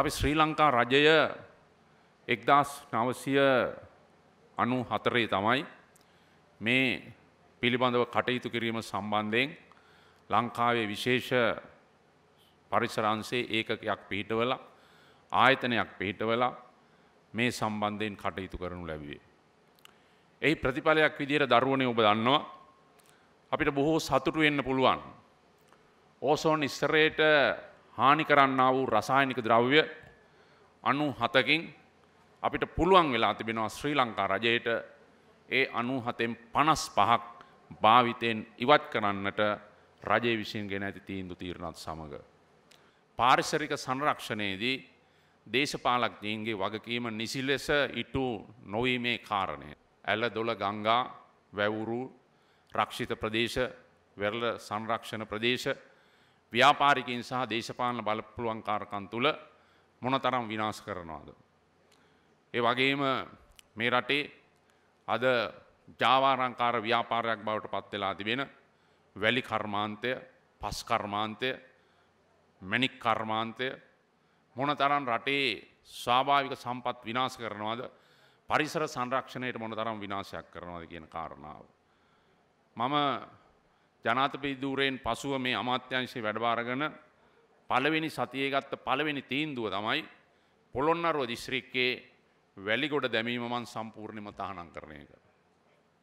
අපි ශ්‍රී ලංකා රජය එක්දස් නවසිය අනු හතරේ තමයි මේ පිළිබඳව කටයුතු කිරීම සම්බන්ධයෙන් ලංකාවේ විශේෂ පරිසරංශයේ ඒකකයක් පිහිටවල ආයතනයක් පිහිටවල මේ සම්බන්ධයෙන් කටයුතු කරනු ලැබුවේ. එහි ප්‍රතිඵලයක් විදිහට දරුවනේ ඔබ දන්නවා අපිට බොහෝ සතුටු වෙන්න පුළුවන්. ඕසෝන් ඉස්සරේට හානි කරන්නා වූ රසායනික ද්‍රව්‍ය අනු හතකින් අපිට පුළුවන් වෙලා තිබෙනවා ශ්‍රී ලංකා රජයට ඒ අනු හතෙන් පනස් පහක් භාවිතයෙන් ඉවත් කරන්නට රජය විසින් ගෙන ඇති තීන්දු තීරණත් සමඟ. පාරිසරික සංරක්ෂණයේදී දේශපාලක්ඥීන්ගේ වගකීම නිසි ලෙස ඉටු නොවීමේ කාරණය. ඇල දොළ ගංගා වැවුරු රක්ෂිත ප්‍රදේශ වෙරල සංරක්ෂණ ප්‍රදේශ ව්‍යාපාරිකයින් සහ දේශපාලන බලපුලුවන්කාරකම් තුල මොනතරම් විනාශ කරනවද. ඒ වගේම මේ රටේ අද ජාවාරංකාර ව්‍යාපාරයක් බවට පත් වෙලා තිබෙන වැලි කර්මාන්තය, පස් කර්මාන්තය, මැණික් කර්මාන්තය මොනතරම් රටේ ස්වාභාවික සම්පත් විනාශ කරනවද පරිසර සංරක්ෂණයට මොනතරම් විනාශයක් කරනවද කියන කාරණාව. මම ජනාතපති ධූරයෙන් පසුව මේ අමාත්‍යංශයේ වැඩබාරගෙන පළවෙනි සතියේ ගත්ත පළවෙනි තීන්දුව තමයි පොළොන්නරුව දිස්ත්‍රික්කයේ වැලිගොඩ දැමීම මන් සම්පූර්ණයෙන්ම තහනම් කරන එක.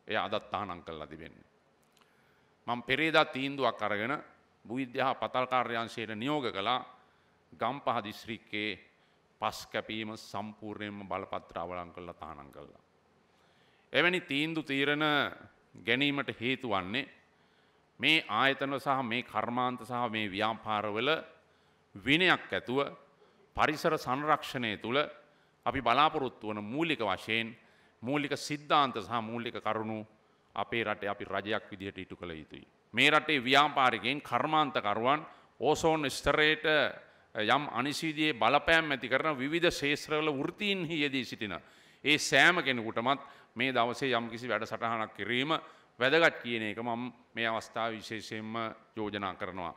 එය අදත් තහනම් කරලා තිබෙන්නේ. මම පෙරේදා තීන්දුවක් අරගෙන භූවිද්‍යා පතල් කාර්යාංශයට නියෝග කළා ගම්පහ දිස්ත්‍රික්කයේ පස් කැපීම සම්පූර්ණයෙන්ම බලපත්‍ර අවලං කරලා තහනම් කළා. එවැනි තීන්දු තීරණ ගැනීමට හේතු වන්නේ මේ ආයතන සහ මේ කර්මාන්ත සහ මේ ව්‍යාපාරවල විනයක් ඇතුව පරිසර සංරක්ෂණය තුළ අපි බලාපොරොත්තු වන මූලික වශයෙන් මූලික සිද්ධාන්ත සහ මූලික කරුණු අපේ රටේ අපි රජයක් විදිහට ඉටු කළ යුතුයි. මේ රටේ ව්‍යාපාරිකයෙන් කර්මාන්තකරුවන් ඕසෝන් ස්තරේට යම් අනිසිදයේ බලපෑම් ඇති කරන විධ ශේත්‍රවල වෘතීන්හි යෙදී සිටින. ඒ සෑම කෙනෙකුටමත් මේ දවසේ යම්කිසි වැඩසටහනක් කිරීම වැදගත් කියන එක මම මේ අවස්ථාව විශේෂයෙන්ම යෝජනා කරනවා.